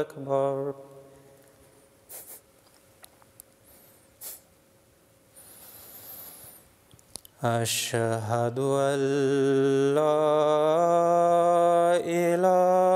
أكبر أشهد أن لا إله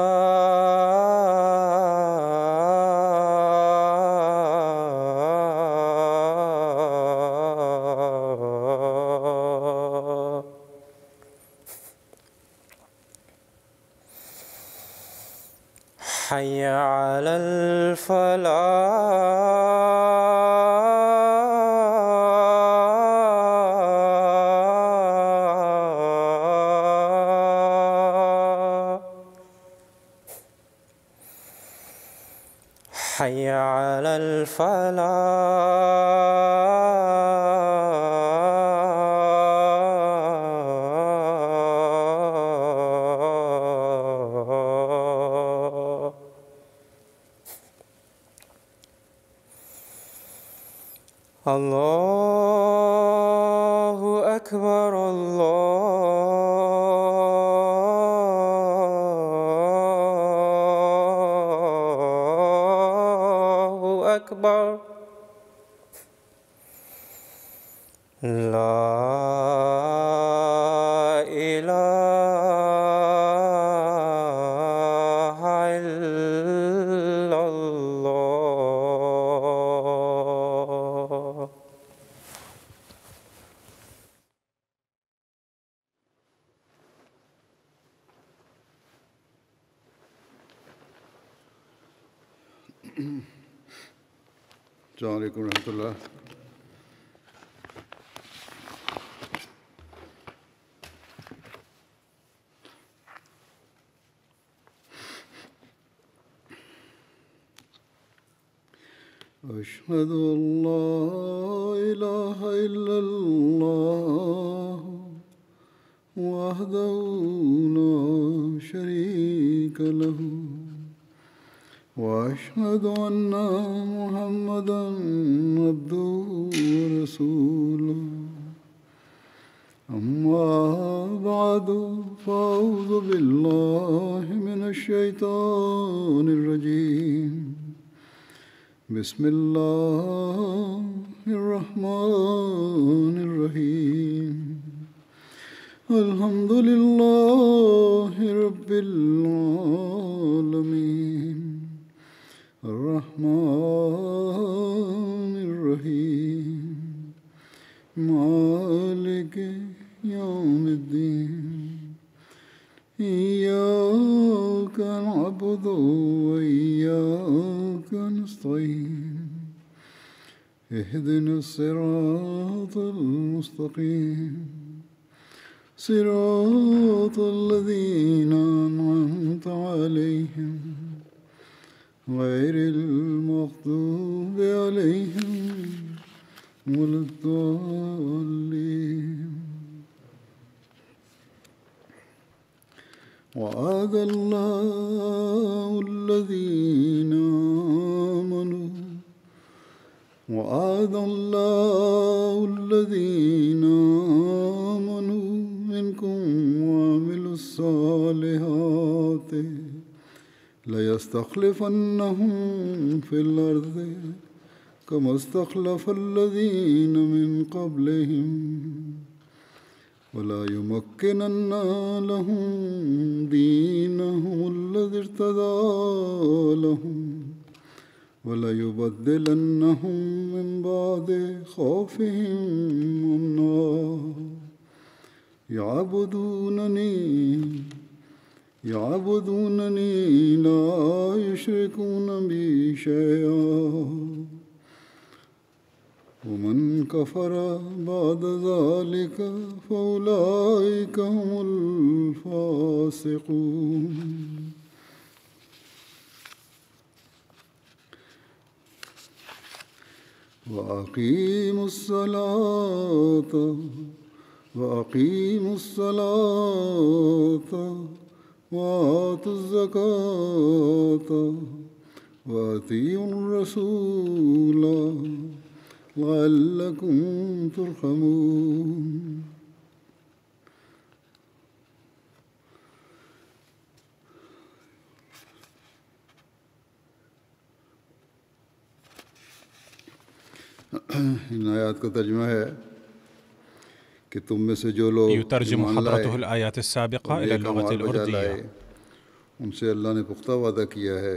Akbar. La بسم الله صراط الذين أنعمت عليهم غير المغضوب عليهم ولا الضالين وعد الله الذين آمنوا وعد الله الذين آمنوا ربكم وعملوا الصالحات ليستخلفنهم في الأرض كما استخلف الذين من قبلهم ولا يمكنن لهم دينهم الذي ارتضى لهم ولا يبدلنهم من بعد خوفهم أمنا يعبدونني يعبدونني لا يشركون بي شيئا ومن كفر بعد ذلك فأولئك هم الفاسقون وأقيموا الصلاة وأقيموا الصلاة وآتوا الزكاة وأطيعوا الرسول لعلكم ترحمون ان آیات کا ترجمہ ہے کہ تم میں سے جو لوگ ان سے اللہ نے پختہ وعدہ کیا ہے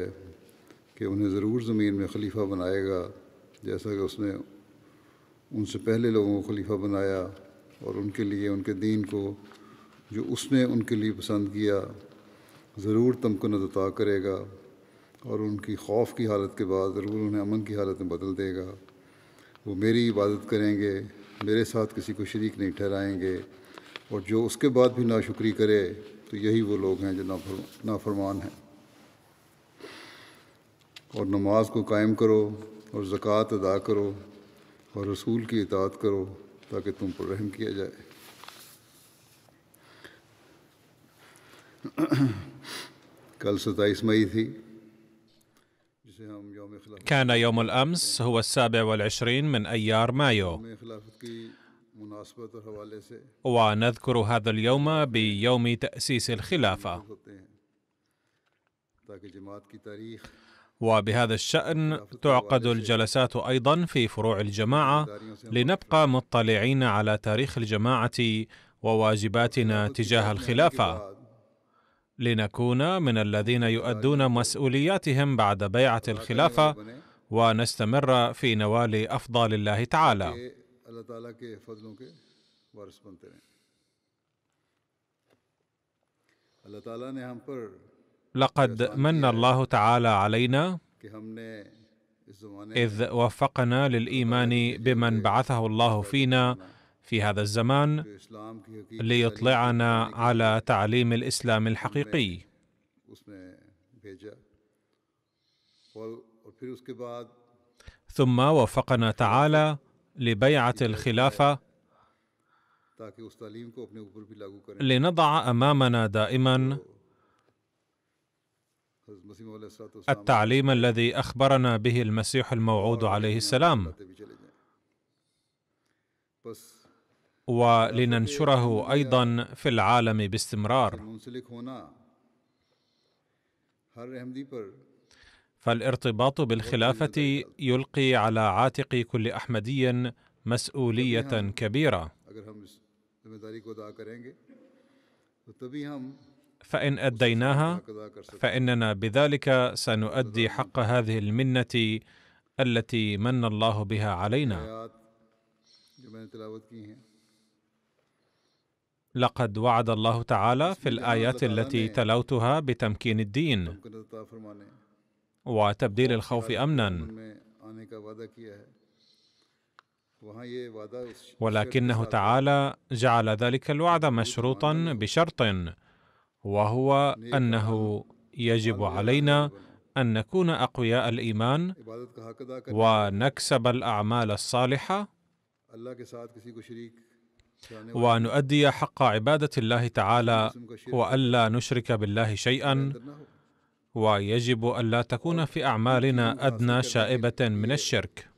کہ انہیں ضرور زمین میں خلیفہ بنائے گا جیسا کہ اس نے ان سے پہلے لوگوں کو خلیفہ بنایا اور ان کے لیے ان کے دین کو جو اس نے ان کے لیے پسند کیا ضرور تم کو کرے گا اور ان کی خوف کی حالت کے بعد ضرور انہیں امن کی حالت میں بدل دے گا وہ میری عبادت کریں گے میرے ساتھ کسی کو شریک نہیں ٹھہرائیں گے اور جو اس کے بعد بھی ناشکری کرے تو یہی وہ لوگ ہیں جو نافرمان ہیں اور نماز کو قائم کرو اور زکوٰۃ ادا کرو اور رسول کی اطاعت کرو تاکہ تم پر رحم کیا جائے کل ستائیس مئی تھی كان يوم الأمس هو السابع والعشرين من أيار مايو ونذكر هذا اليوم بيوم تأسيس الخلافة وبهذا الشأن تعقد الجلسات أيضا في فروع الجماعة لنبقى مطلعين على تاريخ الجماعة وواجباتنا تجاه الخلافة لنكون من الذين يؤدون آه، مسؤولياتهم بعد بيعه آه، الخلافه ونستمر في نوال افضال الله تعالى لقد من الله تعالى علينا اذ وفقنا للايمان بمن بعثه الله فينا في هذا الزمان ليطلعنا على تعليم الاسلام الحقيقي ثم وفقنا تعالى لبيعه الخلافه لنضع امامنا دائما التعليم الذي اخبرنا به المسيح الموعود عليه السلام ولننشره ايضا في العالم باستمرار فالارتباط بالخلافه يلقي على عاتق كل احمدي مسؤوليه كبيره فان اديناها فاننا بذلك سنؤدي حق هذه المنه التي من الله بها علينا لقد وعد الله تعالى في الايات التي تلوتها بتمكين الدين وتبديل الخوف امنا ولكنه تعالى جعل ذلك الوعد مشروطا بشرط وهو انه يجب علينا ان نكون اقوياء الايمان ونكسب الاعمال الصالحه يعني ونؤدي حق عباده الله تعالى والا نشرك بالله شيئا ويجب الا تكون في اعمالنا ادنى شائبه من الشرك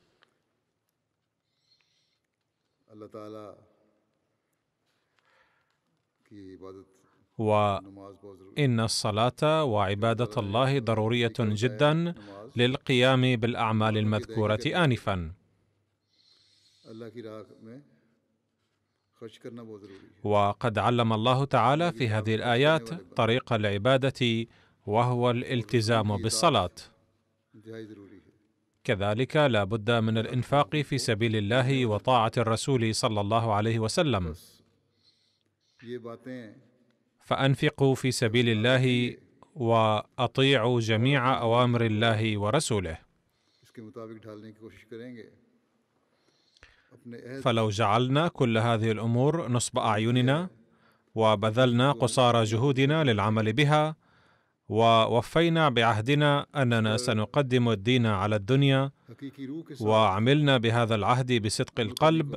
وان الصلاه وعباده الله ضروريه جدا للقيام بالاعمال المذكوره انفا وقد علم الله تعالى في هذه الايات طريق العباده وهو الالتزام بالصلاه كذلك لا بد من الانفاق في سبيل الله وطاعه الرسول صلى الله عليه وسلم فانفقوا في سبيل الله واطيعوا جميع اوامر الله ورسوله فلو جعلنا كل هذه الامور نصب اعيننا وبذلنا قصارى جهودنا للعمل بها ووفينا بعهدنا اننا سنقدم الدين على الدنيا وعملنا بهذا العهد بصدق القلب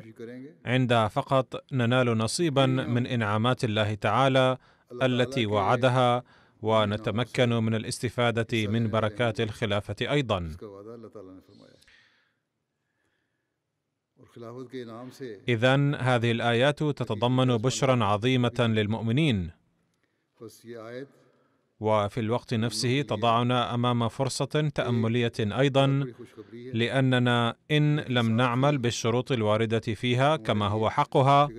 عند فقط ننال نصيبا من انعامات الله تعالى التي وعدها ونتمكن من الاستفاده من بركات الخلافه ايضا نعم إذا هذه الآيات تتضمن بشرا عظيمة للمؤمنين وفي الوقت نفسه تضعنا امام فرصه تامليه ايضا لاننا ان لم نعمل بالشروط الوارده فيها كما هو حقها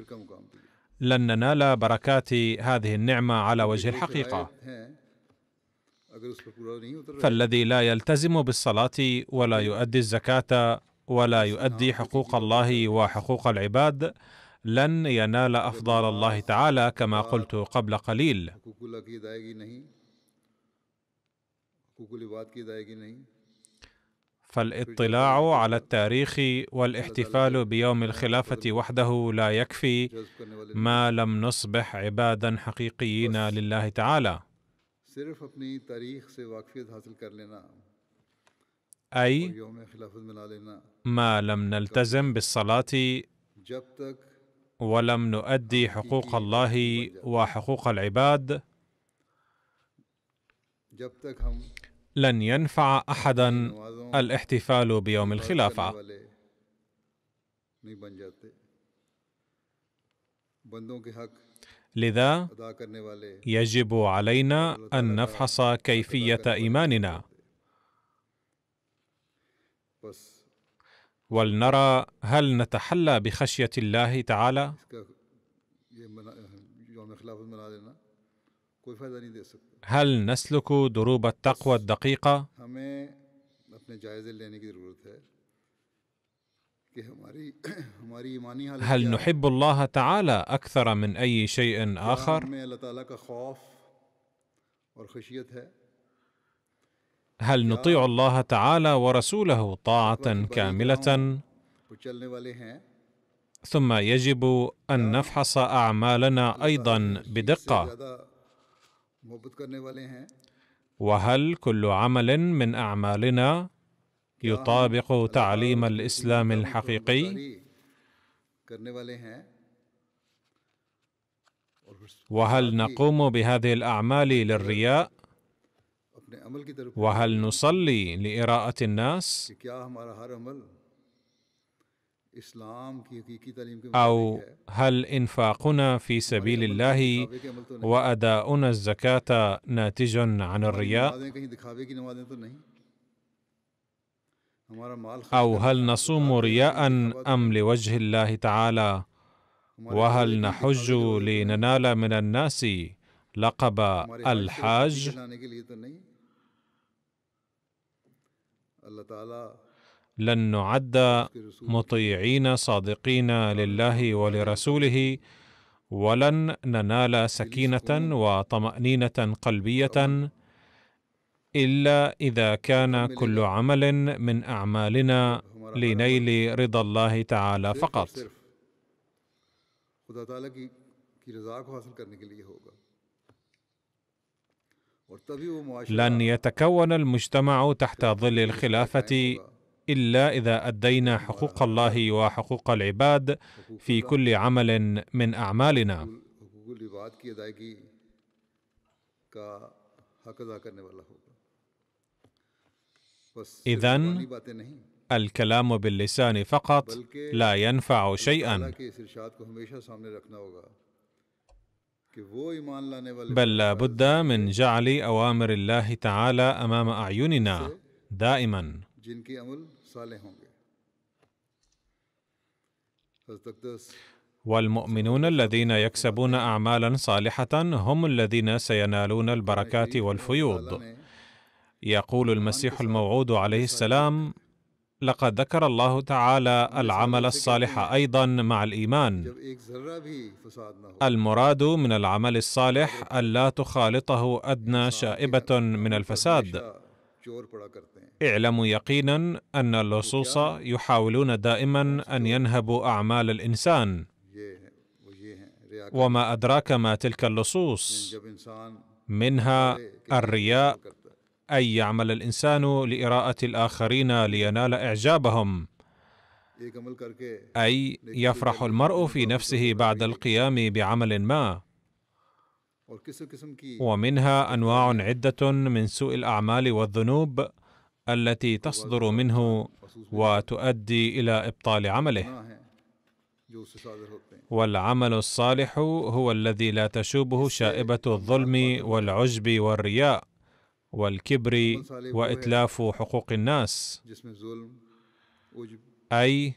لن ننال بركات هذه النعمه على وجه الحقيقه فالذي لا يلتزم بالصلاه ولا يؤدي الزكاه ولا نعم، يؤدي نعم، حقوق الله وحقوق العباد لن ينال افضال الله تعالى كما قلت قبل قليل فالاطلاع على التاريخ والاحتفال بيوم الخلافه وحده لا يكفي ما لم نصبح عبادا حقيقيين لله تعالى اي ما لم نلتزم بالصلاه ولم نؤدي حقوق الله وحقوق العباد لن ينفع احدا الاحتفال بيوم الخلافه لذا يجب علينا ان نفحص كيفيه ايماننا ولنرى هل نتحلى بخشيه الله تعالى هل نسلك دروب التقوى الدقيقه هل نحب الله تعالى اكثر من اي شيء اخر هل نطيع الله تعالى ورسوله طاعه كامله ثم يجب ان نفحص اعمالنا ايضا بدقه وهل كل عمل من اعمالنا يطابق تعليم الاسلام الحقيقي وهل نقوم بهذه الاعمال للرياء وهل نصلي لإراءة الناس أو هل إنفاقنا في سبيل الله نعم. وأداؤنا الزكاة ناتج عن الرياء؟ أو هل نصوم رياء أم لوجه الله تعالى؟ وهل نحج لننال من الناس لقب الحاج؟ لن نعد مطيعين صادقين لله ولرسوله ولن ننال سكينه وطمانينه قلبيه الا اذا كان كل عمل من اعمالنا لنيل رضا الله تعالى فقط لن يتكون المجتمع تحت ظل الخلافه الا اذا ادينا حقوق الله وحقوق العباد في كل عمل من اعمالنا اذا الكلام باللسان فقط لا ينفع شيئا بل لا بد من جعل اوامر الله تعالى امام اعيننا دائما والمؤمنون الذين يكسبون اعمالا صالحه هم الذين سينالون البركات والفيوض يقول المسيح الموعود عليه السلام لقد ذكر الله تعالى العمل الصالح ايضا مع الايمان المراد من العمل الصالح الا تخالطه ادنى شائبه من الفساد اعلموا يقينا ان اللصوص يحاولون دائما ان ينهبوا اعمال الانسان وما ادراك ما تلك اللصوص منها الرياء أي يعمل الإنسان لإراءة الآخرين لينال إعجابهم أي يفرح المرء في نفسه بعد القيام بعمل ما ومنها أنواع عدة من سوء الأعمال والذنوب التي تصدر منه وتؤدي إلى إبطال عمله والعمل الصالح هو الذي لا تشوبه شائبة الظلم والعجب والرياء والكبر واتلاف حقوق الناس اي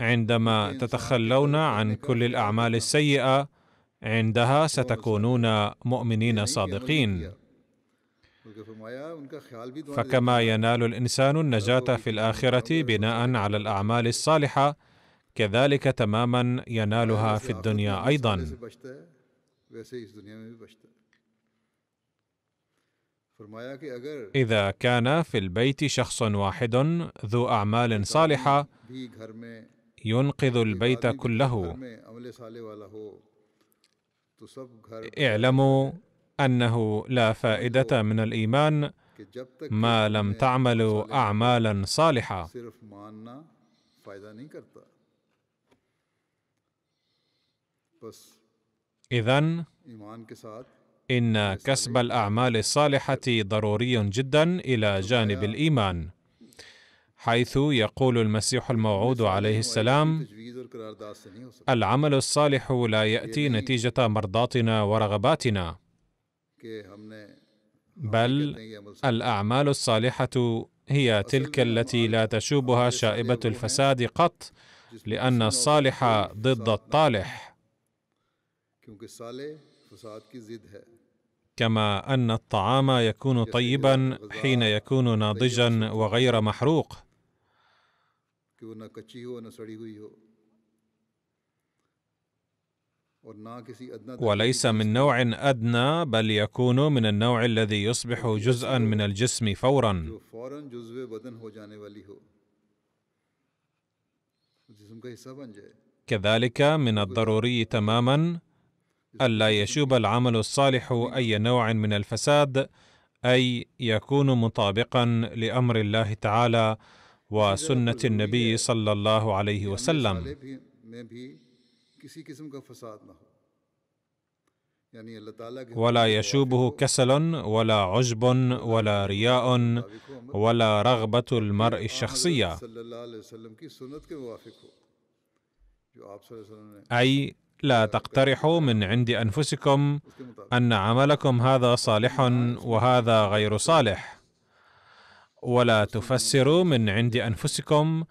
عندما تتخلون عن كل الاعمال السيئه عندها ستكونون مؤمنين صادقين فكما ينال الانسان النجاه في الاخره بناء على الاعمال الصالحه كذلك تماما ينالها في الدنيا ايضا اذا كان في البيت شخص واحد ذو اعمال صالحه ينقذ البيت كله اعلموا انه لا فائده من الايمان ما لم تعملوا اعمالا صالحه اذا ان كسب الاعمال الصالحه ضروري جدا الى جانب الايمان حيث يقول المسيح الموعود عليه السلام العمل الصالح لا ياتي نتيجه مرضاتنا ورغباتنا بل الاعمال الصالحه هي تلك التي لا تشوبها شائبه الفساد قط لان الصالح ضد الطالح كما ان الطعام يكون طيبا حين يكون ناضجا وغير محروق وليس من نوع ادنى بل يكون من النوع الذي يصبح جزءا من الجسم فورا كذلك من الضروري تماما ألا يشوب العمل الصالح أي نوع من الفساد أي يكون مطابقا لأمر الله تعالى وسنة النبي صلى الله عليه وسلم ولا يشوبه كسل ولا عجب ولا رياء ولا رغبة المرء الشخصية أي لا تقترحوا من عند انفسكم ان عملكم هذا صالح وهذا غير صالح ولا تفسروا من عند انفسكم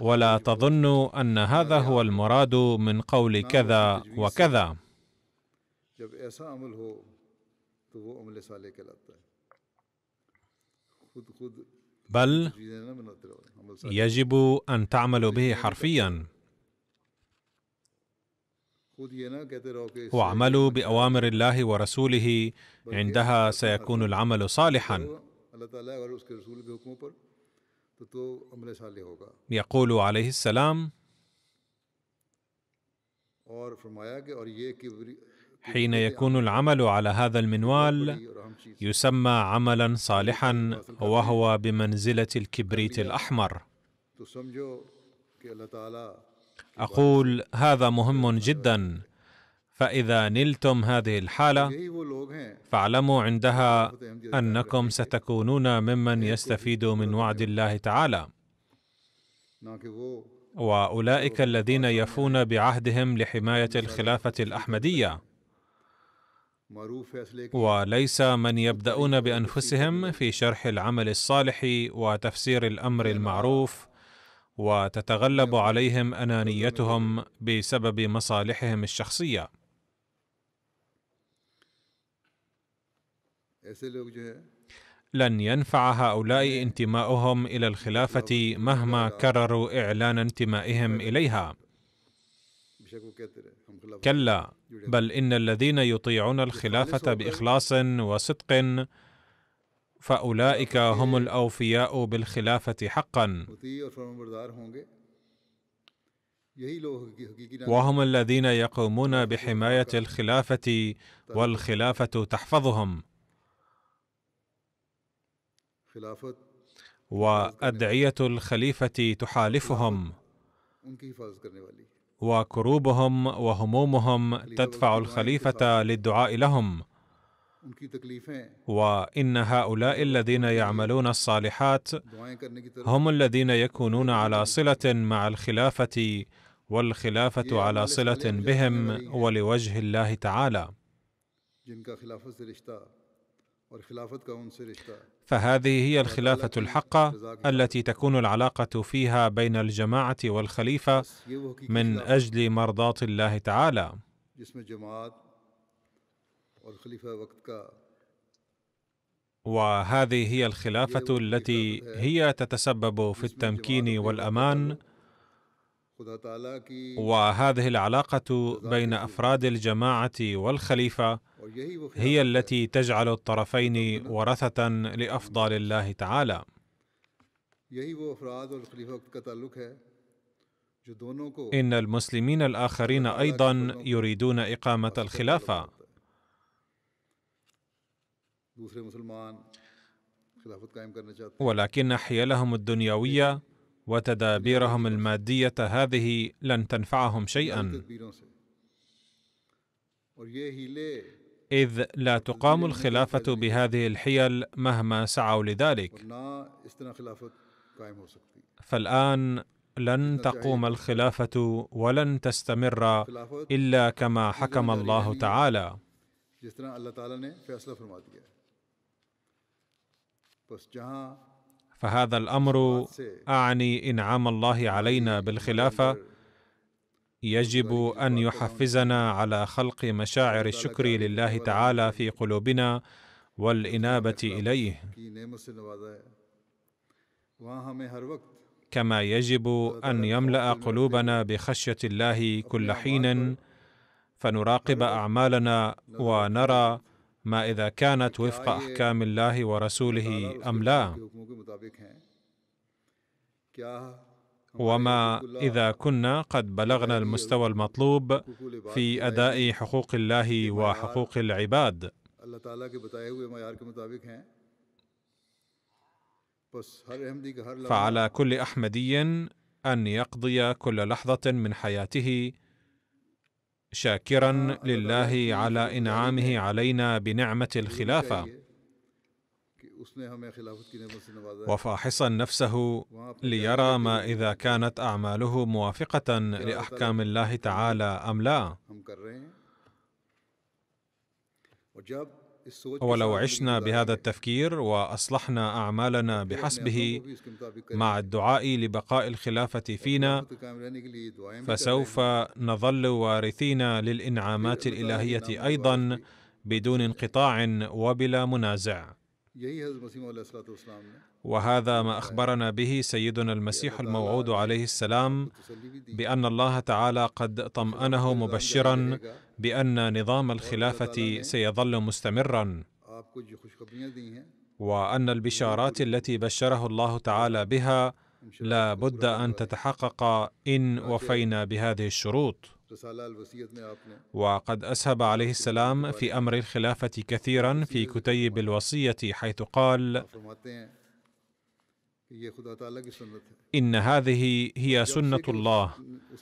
ولا تظنوا ان هذا هو المراد من قول كذا وكذا بل يجب ان تعملوا به حرفيا واعملوا باوامر الله ورسوله عندها سيكون العمل صالحا يقول عليه السلام حين يكون العمل على هذا المنوال يسمى عملا صالحا وهو بمنزله الكبريت الاحمر اقول هذا مهم جدا فاذا نلتم هذه الحاله فاعلموا عندها انكم ستكونون ممن يستفيد من وعد الله تعالى واولئك الذين يفون بعهدهم لحمايه الخلافه الاحمديه وليس من يبدأون بأنفسهم في شرح العمل الصالح وتفسير الأمر المعروف وتتغلب عليهم انانيتهم بسبب مصالحهم الشخصيه لن ينفع هؤلاء انتماؤهم الى الخلافه مهما كرروا اعلان انتمائهم اليها كلا بل ان الذين يطيعون الخلافه باخلاص وصدق فاولئك هم الاوفياء بالخلافه حقا وهم الذين يقومون بحمايه الخلافه والخلافه تحفظهم وادعيه الخليفه تحالفهم وكروبهم وهمومهم تدفع الخليفه للدعاء لهم وان هؤلاء الذين يعملون الصالحات هم الذين يكونون على صله مع الخلافه والخلافه على صله بهم ولوجه الله تعالى فهذه هي الخلافة الحقة التي تكون العلاقة فيها بين الجماعة والخليفة من أجل مرضاة الله تعالى. وهذه هي الخلافه التي هي تتسبب في التمكين والامان وهذه العلاقه بين افراد الجماعه والخليفه هي التي تجعل الطرفين ورثه لافضال الله تعالى ان المسلمين الاخرين ايضا يريدون اقامه الخلافه ولكن حيلهم الدنيويه وتدابيرهم الماديه هذه لن تنفعهم شيئا اذ لا تقام الخلافه بهذه الحيل مهما سعوا لذلك فالان لن تقوم الخلافه ولن تستمر الا كما حكم الله تعالى فهذا الامر اعني انعام الله علينا بالخلافه يجب ان يحفزنا على خلق مشاعر الشكر لله تعالى في قلوبنا والانابه اليه كما يجب ان يملا قلوبنا بخشيه الله كل حين فنراقب اعمالنا ونرى ما اذا كانت وفق احكام الله ورسوله ام لا وما اذا كنا قد بلغنا المستوى المطلوب في اداء حقوق الله وحقوق العباد فعلى كل احمدي ان يقضي كل لحظه من حياته شاكرا آه، لله على انعامه علينا بنعمه الخلافه وفاحصا نفسه ليرى ما اذا كانت اعماله موافقه لاحكام الله تعالى ام لا ولو عشنا بهذا التفكير واصلحنا اعمالنا بحسبه مع الدعاء لبقاء الخلافه فينا فسوف نظل وارثين للانعامات الالهيه ايضا بدون انقطاع وبلا منازع وهذا ما اخبرنا به سيدنا المسيح الموعود عليه السلام بان الله تعالى قد طمانه مبشرا بان نظام الخلافه سيظل مستمرا وان البشارات التي بشره الله تعالى بها لا بد ان تتحقق ان وفينا بهذه الشروط وقد اسهب عليه السلام في امر الخلافه كثيرا في كتيب الوصيه حيث قال ان هذه هي سنه الله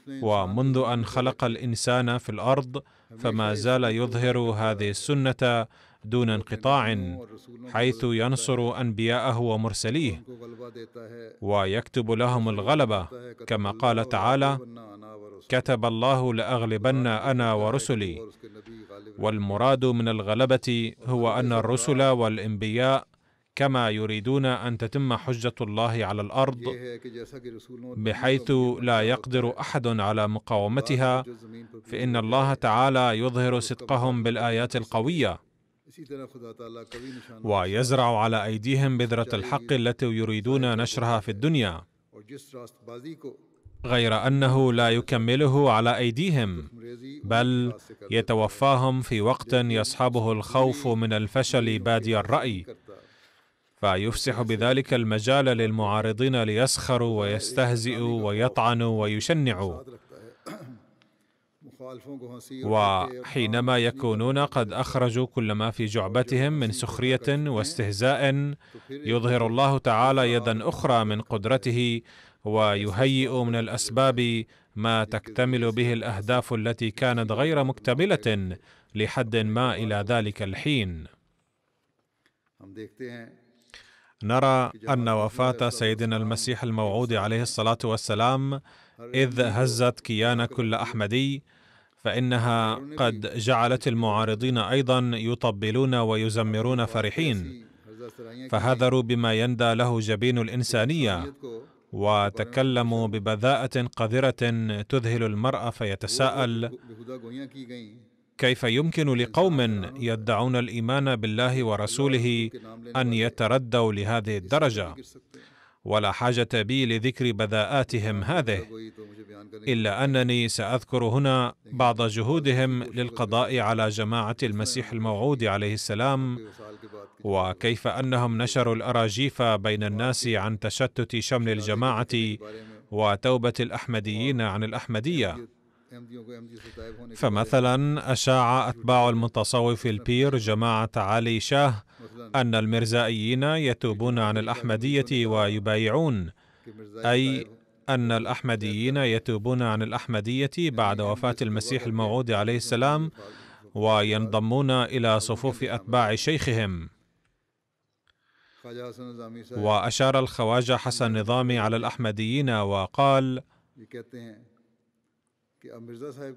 ومنذ ان خلق الانسان في الارض فما زال يظهر هذه السنه دون انقطاع حيث ينصر انبياءه ومرسليه ويكتب لهم الغلبه كما قال تعالى كتب الله لاغلبن انا ورسلي والمراد من الغلبه هو ان الرسل والانبياء كما يريدون ان تتم حجه الله على الارض بحيث لا يقدر احد على مقاومتها فان الله تعالى يظهر صدقهم بالايات القويه ويزرع على ايديهم بذره الحق التي يريدون نشرها في الدنيا غير انه لا يكمله على ايديهم بل يتوفاهم في وقت يصحبه الخوف من الفشل بادي الراي فيفسح بذلك المجال للمعارضين ليسخروا ويستهزئوا ويطعنوا ويشنعوا وحينما يكونون قد اخرجوا كل ما في جعبتهم من سخريه واستهزاء يظهر الله تعالى يدا اخرى من قدرته ويهيئ من الاسباب ما تكتمل به الاهداف التي كانت غير مكتمله لحد ما الى ذلك الحين نرى ان وفاه سيدنا المسيح الموعود عليه الصلاه والسلام اذ هزت كيان كل احمدي فانها قد جعلت المعارضين ايضا يطبلون ويزمرون فرحين فهذروا بما يندى له جبين الانسانيه وتكلموا ببذاءه قذره تذهل المرء فيتساءل كيف يمكن لقوم يدعون الايمان بالله ورسوله ان يتردوا لهذه الدرجه ولا حاجه بي لذكر بذاءاتهم هذه الا انني ساذكر هنا بعض جهودهم للقضاء على جماعه المسيح الموعود عليه السلام وكيف انهم نشروا الاراجيف بين الناس عن تشتت شمل الجماعه وتوبه الاحمديين عن الاحمديه فمثلا أشاع أتباع المتصوف البير جماعة علي شاه أن المرزائيين يتوبون عن الأحمدية ويبايعون أي أن الأحمديين يتوبون عن الأحمدية بعد وفاة المسيح الموعود عليه السلام وينضمون إلى صفوف أتباع شيخهم وأشار الخواجة حسن نظامي على الأحمديين وقال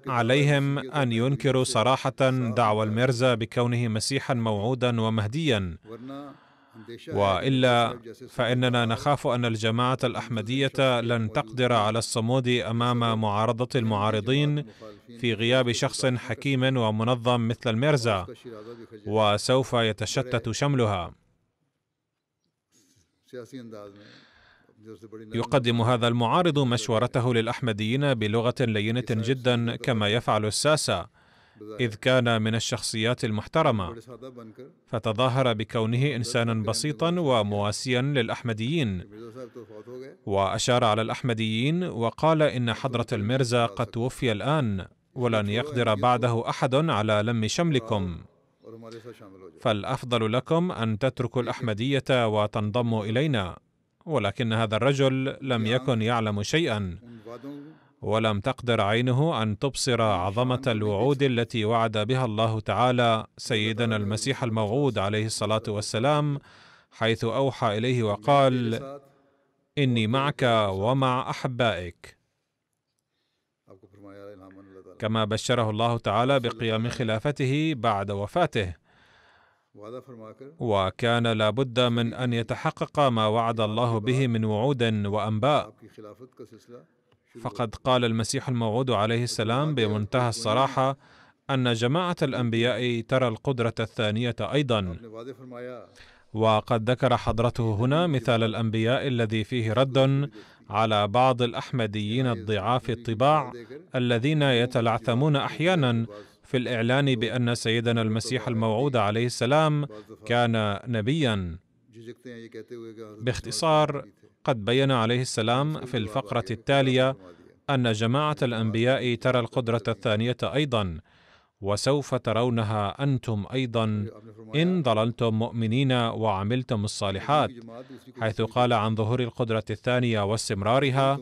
عليهم ان ينكروا صراحه دعوى الميرزا بكونه مسيحا موعودا ومهديا والا فاننا نخاف ان الجماعه الاحمديه لن تقدر على الصمود امام معارضه المعارضين في غياب شخص حكيم ومنظم مثل الميرزا وسوف يتشتت شملها يقدم هذا المعارض مشورته للأحمديين بلغة لينة جدا كما يفعل الساسة إذ كان من الشخصيات المحترمة فتظاهر بكونه إنسانا بسيطا ومواسيا للأحمديين وأشار على الأحمديين وقال إن حضرة المرزا قد توفي الآن ولن يقدر بعده أحد على لم شملكم فالافضل لكم ان تتركوا الاحمديه وتنضموا الينا ولكن هذا الرجل لم يكن يعلم شيئا ولم تقدر عينه ان تبصر عظمه الوعود التي وعد بها الله تعالى سيدنا المسيح الموعود عليه الصلاه والسلام حيث اوحى اليه وقال اني معك ومع احبائك كما بشره الله تعالى بقيام خلافته بعد وفاته وكان لابد من ان يتحقق ما وعد الله به من وعود وانباء فقد قال المسيح الموعود عليه السلام بمنتهى الصراحه ان جماعه الانبياء ترى القدره الثانيه ايضا وقد ذكر حضرته هنا مثال الانبياء الذي فيه رد على بعض الاحمديين الضعاف الطباع الذين يتلعثمون احيانا في الاعلان بان سيدنا المسيح الموعود عليه السلام كان نبيا باختصار قد بين عليه السلام في الفقره التاليه ان جماعه الانبياء ترى القدره الثانيه ايضا وسوف ترونها انتم ايضا ان ضللتم مؤمنين وعملتم الصالحات حيث قال عن ظهور القدره الثانيه واستمرارها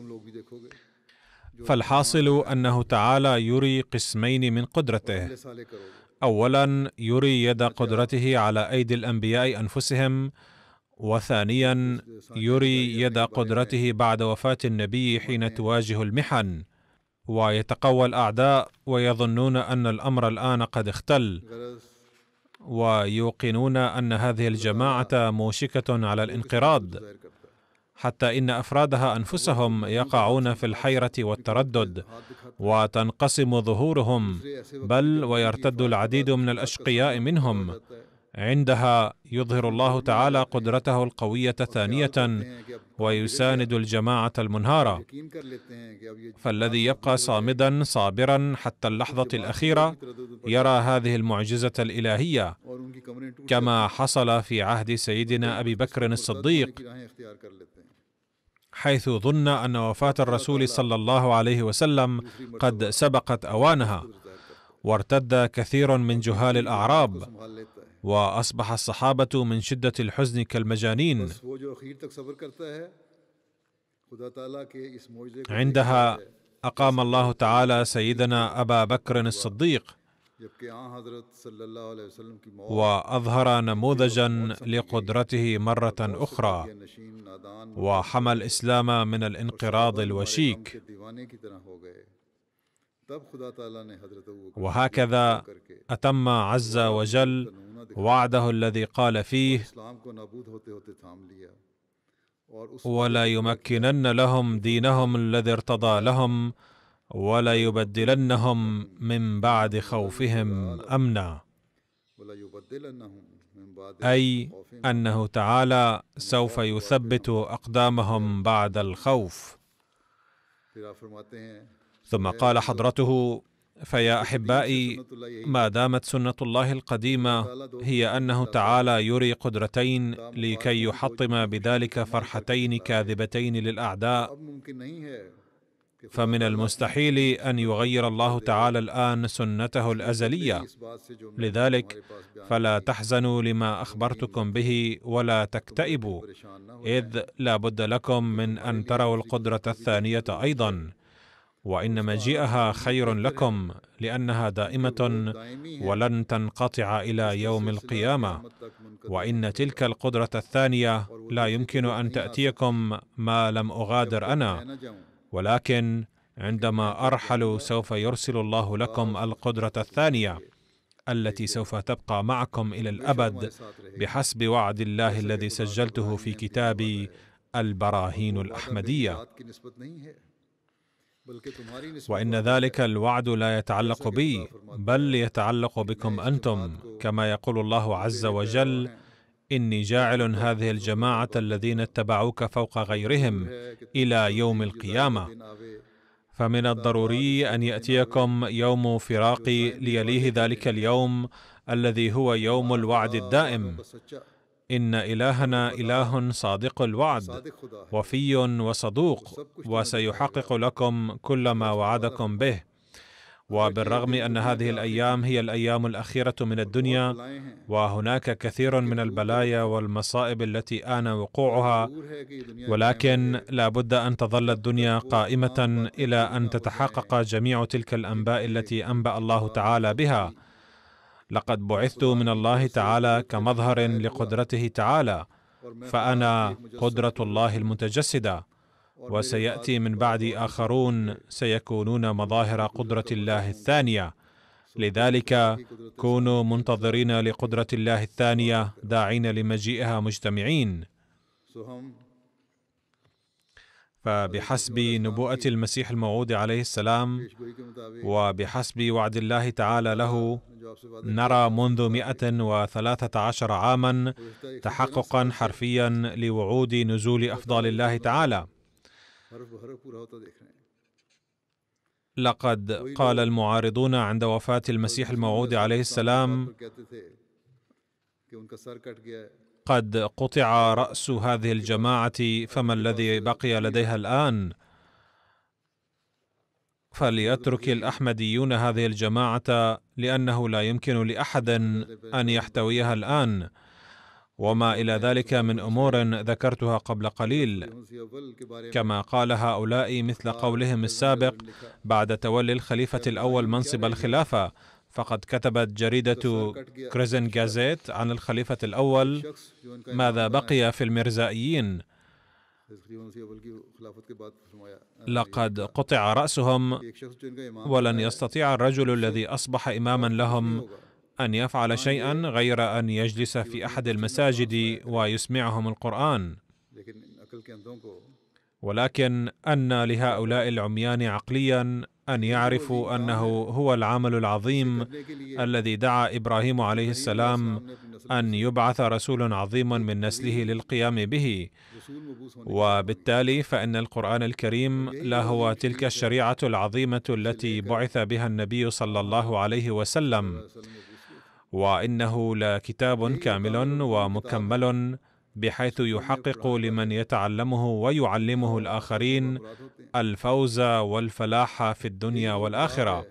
فالحاصل انه تعالى يري قسمين من قدرته اولا يري يد قدرته على ايدي الانبياء انفسهم وثانيا يري يد قدرته بعد وفاه النبي حين تواجه المحن ويتقوى الاعداء ويظنون ان الامر الان قد اختل ويوقنون ان هذه الجماعه موشكه على الانقراض حتى ان افرادها انفسهم يقعون في الحيره والتردد وتنقسم ظهورهم بل ويرتد العديد من الاشقياء منهم عندها يظهر الله تعالى قدرته القويه ثانيه ويساند الجماعه المنهاره فالذي يبقى صامدا صابرا حتى اللحظه الاخيره يرى هذه المعجزه الالهيه كما حصل في عهد سيدنا ابي بكر الصديق حيث ظن ان وفاه الرسول صلى الله عليه وسلم قد سبقت اوانها وارتد كثير من جهال الاعراب واصبح الصحابه من شده الحزن كالمجانين عندها اقام الله تعالى سيدنا ابا بكر الصديق واظهر نموذجا لقدرته مره اخرى وحمى الاسلام من الانقراض الوشيك وهكذا اتم عز وجل وعده الذي قال فيه ولا يمكنن لهم دينهم الذي ارتضى لهم وليبدلنهم من بعد خوفهم امنا اي انه تعالى سوف يثبت اقدامهم بعد الخوف ثم قال حضرته فيا احبائي ما دامت سنه الله القديمه هي انه تعالى يري قدرتين لكي يحطم بذلك فرحتين كاذبتين للاعداء فمن المستحيل ان يغير الله تعالى الان سنته الازليه لذلك فلا تحزنوا لما اخبرتكم به ولا تكتئبوا اذ لا بد لكم من ان تروا القدره الثانيه ايضا وان مجيئها خير لكم لانها دائمه ولن تنقطع الى يوم القيامه وان تلك القدره الثانيه لا يمكن ان تاتيكم ما لم اغادر انا ولكن عندما ارحل سوف يرسل الله لكم القدره الثانيه التي سوف تبقى معكم الى الابد بحسب وعد الله الذي سجلته في كتابي البراهين الاحمديه وان ذلك الوعد لا يتعلق بي بل يتعلق بكم انتم كما يقول الله عز وجل اني جاعل هذه الجماعه الذين اتبعوك فوق غيرهم الى يوم القيامه فمن الضروري ان ياتيكم يوم فراقي ليليه ذلك اليوم الذي هو يوم الوعد الدائم ان الهنا اله صادق الوعد وفي وصدوق وسيحقق لكم كل ما وعدكم به وبالرغم ان هذه الايام هي الايام الاخيره من الدنيا وهناك كثير من البلايا والمصائب التي ان وقوعها ولكن لا بد ان تظل الدنيا قائمه الى ان تتحقق جميع تلك الانباء التي انبا الله تعالى بها لقد بعثت من الله تعالى كمظهر لقدرته تعالى فانا قدره الله المتجسده وسياتي من بعد اخرون سيكونون مظاهر قدره الله الثانيه لذلك كونوا منتظرين لقدره الله الثانيه داعين لمجيئها مجتمعين فبحسب نبوءه المسيح الموعود عليه السلام وبحسب وعد الله تعالى له نرى منذ 113 عاما تحققا حرفيا لوعود نزول افضال الله تعالى لقد قال المعارضون عند وفاة المسيح الموعود عليه السلام قد قطع رأس هذه الجماعة فما الذي بقي لديها الآن؟ فليترك الأحمديون هذه الجماعة لأنه لا يمكن لأحد أن يحتويها الآن. وما الى ذلك من امور ذكرتها قبل قليل كما قال هؤلاء مثل قولهم السابق بعد تولي الخليفه الاول منصب الخلافه فقد كتبت جريدة كريزن جازيت عن الخليفة الأول ماذا بقي في المرزائيين لقد قطع رأسهم ولن يستطيع الرجل الذي أصبح إماما لهم ان يفعل شيئا غير ان يجلس في احد المساجد ويسمعهم القران ولكن ان لهؤلاء العميان عقليا ان يعرفوا انه هو العمل العظيم الذي دعا ابراهيم عليه السلام ان يبعث رسول عظيم من نسله للقيام به وبالتالي فان القران الكريم لهو تلك الشريعه العظيمه التي بعث بها النبي صلى الله عليه وسلم وانه لكتاب كامل ومكمل بحيث يحقق لمن يتعلمه ويعلمه الاخرين الفوز والفلاح في الدنيا والاخره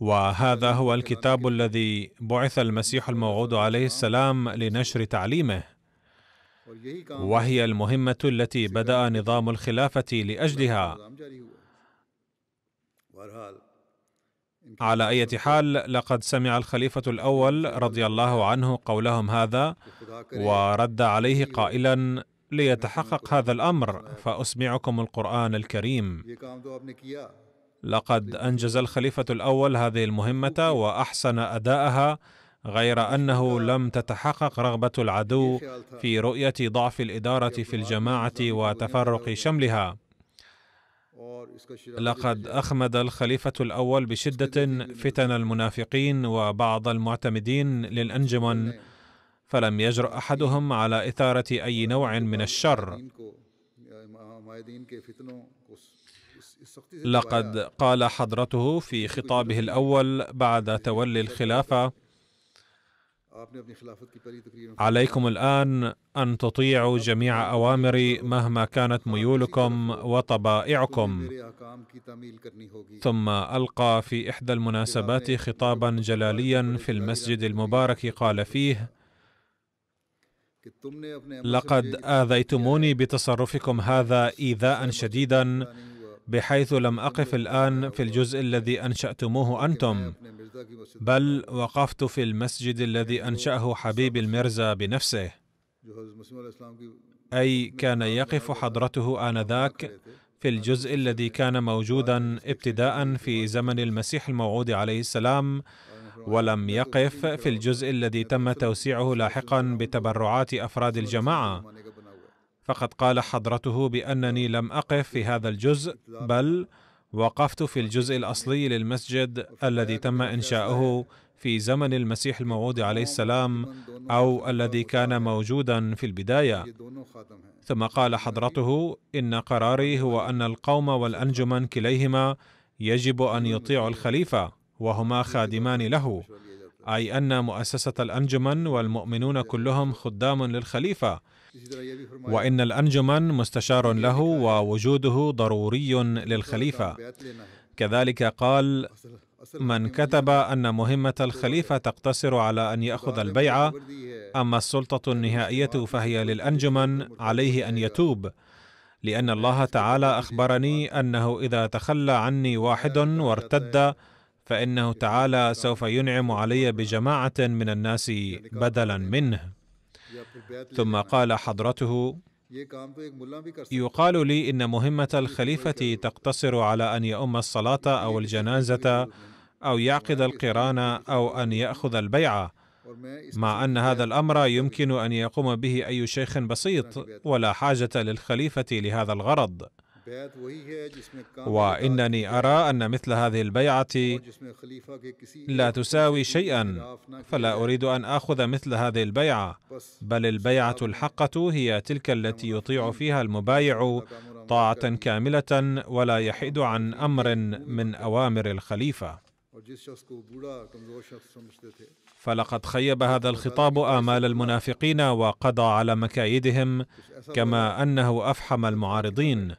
وهذا هو الكتاب الذي بعث المسيح الموعود عليه السلام لنشر تعليمه وهي المهمه التي بدا نظام الخلافه لاجلها على أي حال لقد سمع الخليفة الأول رضي الله عنه قولهم هذا ورد عليه قائلا ليتحقق هذا الأمر فأسمعكم القرآن الكريم لقد أنجز الخليفة الأول هذه المهمة وأحسن أداءها غير انه لم تتحقق رغبه العدو في رؤيه ضعف الاداره في الجماعه وتفرق شملها لقد اخمد الخليفه الاول بشده فتن المنافقين وبعض المعتمدين للانجمن فلم يجرؤ احدهم على اثاره اي نوع من الشر لقد قال حضرته في خطابه الاول بعد تولي الخلافه عليكم الان ان تطيعوا جميع اوامري مهما كانت ميولكم وطبائعكم ثم القى في احدى المناسبات خطابا جلاليا في المسجد المبارك قال فيه لقد اذيتموني بتصرفكم هذا ايذاء شديدا بحيث لم اقف الان في الجزء الذي انشاتموه انتم بل وقفت في المسجد الذي انشاه حبيب المرزا بنفسه اي كان يقف حضرته انذاك في الجزء الذي كان موجودا ابتداء في زمن المسيح الموعود عليه السلام ولم يقف في الجزء الذي تم توسيعه لاحقا بتبرعات افراد الجماعه فقد قال حضرته بانني لم اقف في هذا الجزء بل وقفت في الجزء الأصلي للمسجد الذي تم إنشاؤه في زمن المسيح الموعود عليه السلام أو الذي كان موجودا في البداية ثم قال حضرته إن قراري هو أن القوم والأنجمن كليهما يجب أن يطيعوا الخليفة وهما خادمان له أي أن مؤسسة الأنجمن والمؤمنون كلهم خدام للخليفة وإن الأنجمن مستشار له ووجوده ضروري للخليفة كذلك قال من كتب أن مهمة الخليفة تقتصر على أن يأخذ البيعة أما السلطة النهائية فهي للأنجمن عليه أن يتوب لأن الله تعالى أخبرني أنه إذا تخلى عني واحد وارتد فإنه تعالى سوف ينعم علي بجماعة من الناس بدلا منه ثم قال حضرته يقال لي ان مهمه الخليفه تقتصر على ان يؤم الصلاه او الجنازه او يعقد القران او ان ياخذ البيعه مع ان هذا الامر يمكن ان يقوم به اي شيخ بسيط ولا حاجه للخليفه لهذا الغرض وانني ارى ان مثل هذه البيعه لا تساوي شيئا فلا اريد ان اخذ مثل هذه البيعه بل البيعه الحقه هي تلك التي يطيع فيها المبايع طاعه كامله ولا يحيد عن امر من اوامر الخليفه فلقد خيب هذا الخطاب امال المنافقين وقضى على مكايدهم كما انه افحم المعارضين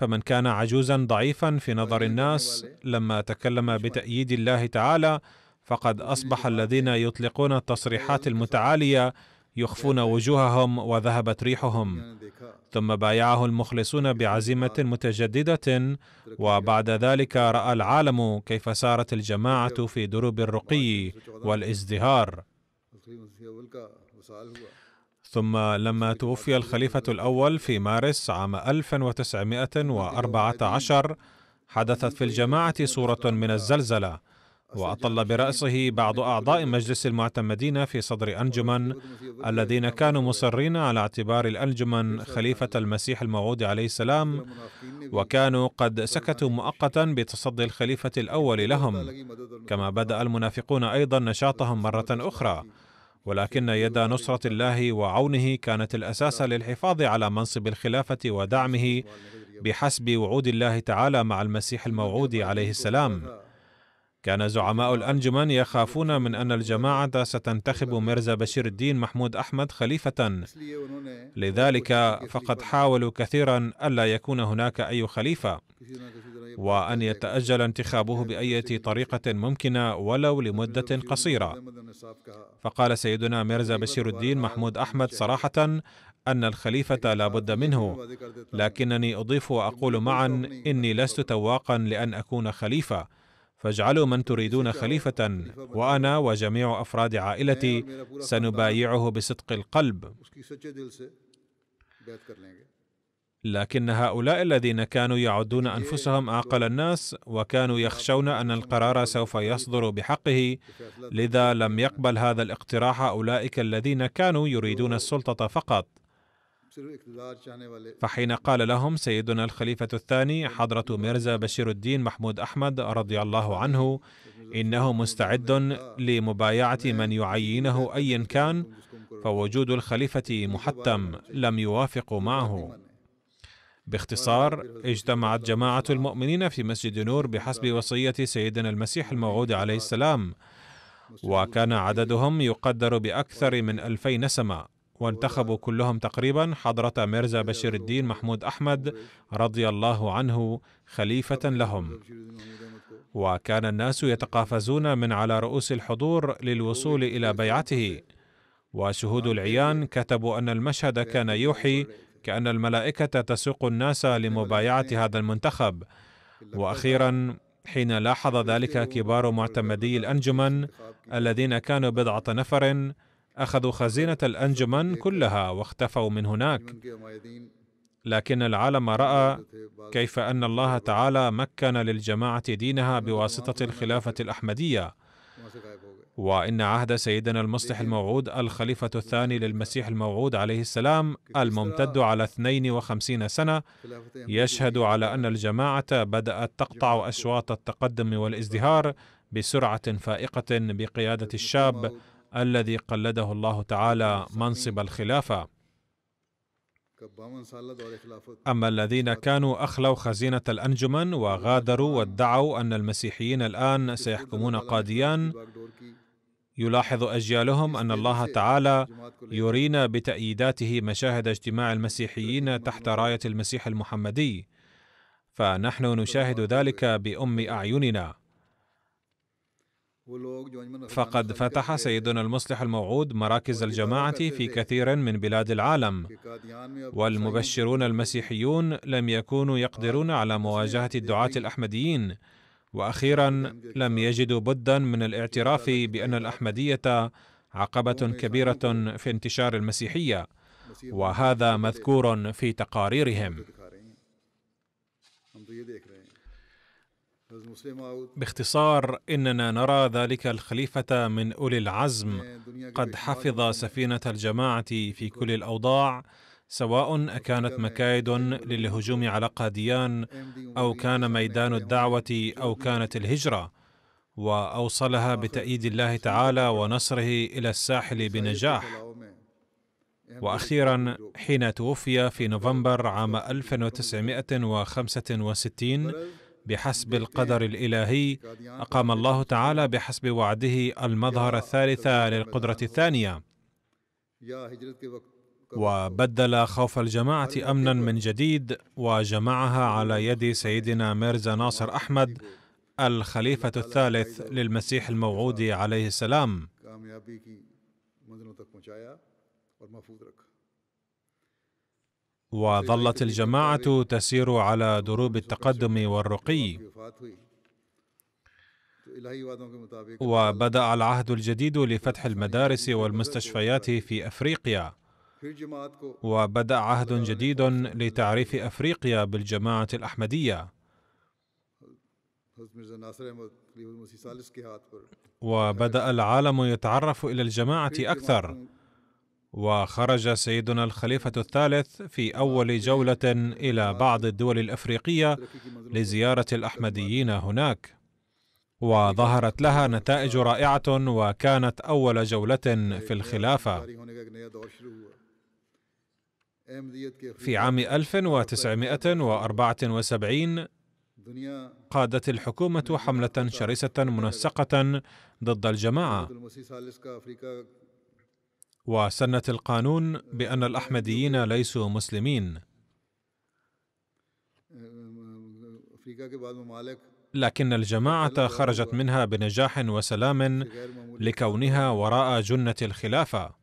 فمن كان عجوزا ضعيفا في نظر الناس لما تكلم بتأييد الله تعالى فقد أصبح الذين يطلقون التصريحات المتعالية يخفون وجوههم وذهبت ريحهم ثم بايعه المخلصون بعزيمه متجدده وبعد ذلك راى العالم كيف سارت الجماعه في دروب الرقي والازدهار ثم لما توفي الخليفة الأول في مارس عام 1914 حدثت في الجماعة صورة من الزلزلة وأطل برأسه بعض أعضاء مجلس المعتمدين في صدر أنجمن الذين كانوا مصرين على اعتبار الأنجمن خليفة المسيح الموعود عليه السلام وكانوا قد سكتوا مؤقتا بتصدي الخليفة الأول لهم كما بدأ المنافقون أيضا نشاطهم مرة أخرى ولكن يد نصرة الله وعونه كانت الأساس للحفاظ على منصب الخلافة ودعمه بحسب وعود الله تعالى مع المسيح الموعود عليه السلام كان زعماء الأنجمن يخافون من أن الجماعة ستنتخب ميرزا بشير الدين محمود أحمد خليفة لذلك فقد حاولوا كثيرا ألا يكون هناك أي خليفة وأن يتأجل انتخابه بأية طريقة ممكنة ولو لمدة قصيرة فقال سيدنا ميرزا بشير الدين محمود أحمد صراحة أن الخليفة لا بد منه لكنني أضيف وأقول معا إني لست تواقا لأن أكون خليفة فاجعلوا من تريدون خليفة وأنا وجميع أفراد عائلتي سنبايعه بصدق القلب لكن هؤلاء الذين كانوا يعدون إيه. انفسهم اعقل الناس وكانوا إيه. يخشون ان إيه. القرار سوف يصدر بحقه لذا لم يقبل هذا الاقتراح اولئك الذين كانوا يريدون السلطه فقط فحين قال لهم سيدنا الخليفة الثاني حضرة ميرزا بشير الدين محمود أحمد رضي الله عنه إنه مستعد لمبايعة من يعينه أيا كان فوجود الخليفة محتم لم يوافق معه باختصار اجتمعت جماعة المؤمنين في مسجد نور بحسب وصية سيدنا المسيح الموعود عليه السلام وكان عددهم يقدر بأكثر من ألفي نسمة وانتخبوا كلهم تقريبا حضرة ميرزا بشير الدين محمود أحمد رضي الله عنه خليفة لهم وكان الناس يتقافزون من على رؤوس الحضور للوصول إلى بيعته وشهود العيان كتبوا أن المشهد كان يوحي كأن الملائكة تسوق الناس لمبايعة هذا المنتخب وأخيرا حين لاحظ ذلك كبار معتمدي الأنجمن الذين كانوا بضعة نفر اخذوا خزينه الانجمن كلها واختفوا من هناك لكن العالم راى كيف ان الله تعالى مكن للجماعه دينها بواسطه الخلافه الاحمديه وان عهد سيدنا المصلح الموعود الخليفه الثاني للمسيح الموعود عليه السلام الممتد على 52 سنه يشهد على ان الجماعه بدات تقطع اشواط التقدم والازدهار بسرعه فائقه بقياده الشاب الذي قلده الله تعالى منصب الخلافه اما الذين كانوا اخلوا خزينه الانجمن وغادروا وادعوا ان المسيحيين الان سيحكمون قاديان يلاحظ اجيالهم ان الله تعالى يرينا بتاييداته مشاهد اجتماع المسيحيين تحت رايه المسيح المحمدي فنحن نشاهد ذلك بام اعيننا فقد فتح سيدنا المصلح الموعود مراكز الجماعة في كثير من بلاد العالم، والمبشرون المسيحيون لم يكونوا يقدرون على مواجهة الدعاة الأحمديين، وأخيرا لم يجدوا بدا من الاعتراف بأن الأحمدية عقبة كبيرة في انتشار المسيحية، وهذا مذكور في تقاريرهم. باختصار اننا نرى ذلك الخليفه من اولي العزم قد حفظ سفينه الجماعه في كل الاوضاع سواء اكانت مكايد للهجوم على قاديان او كان ميدان الدعوه او كانت الهجره واوصلها بتاييد الله تعالى ونصره الى الساحل بنجاح واخيرا حين توفي في نوفمبر عام 1965 بحسب القدر الالهي اقام الله تعالى بحسب وعده المظهر الثالث للقدره الثانيه وبدل خوف الجماعه امنا من جديد وجمعها على يد سيدنا ميرزا ناصر احمد الخليفه الثالث للمسيح الموعود عليه السلام وظلت الجماعه تسير على دروب التقدم والرقي وبدا العهد الجديد لفتح المدارس والمستشفيات في افريقيا وبدا عهد جديد لتعريف افريقيا بالجماعه الاحمديه وبدا العالم يتعرف الى الجماعه اكثر وخرج سيدنا الخليفة الثالث في أول جولة إلى بعض الدول الأفريقية لزيارة الأحمديين هناك، وظهرت لها نتائج رائعة وكانت أول جولة في الخلافة. في عام 1974 قادت الحكومة حملة شرسة منسقة ضد الجماعة وسنت القانون بان الاحمديين ليسوا مسلمين لكن الجماعه خرجت منها بنجاح وسلام لكونها وراء جنه الخلافه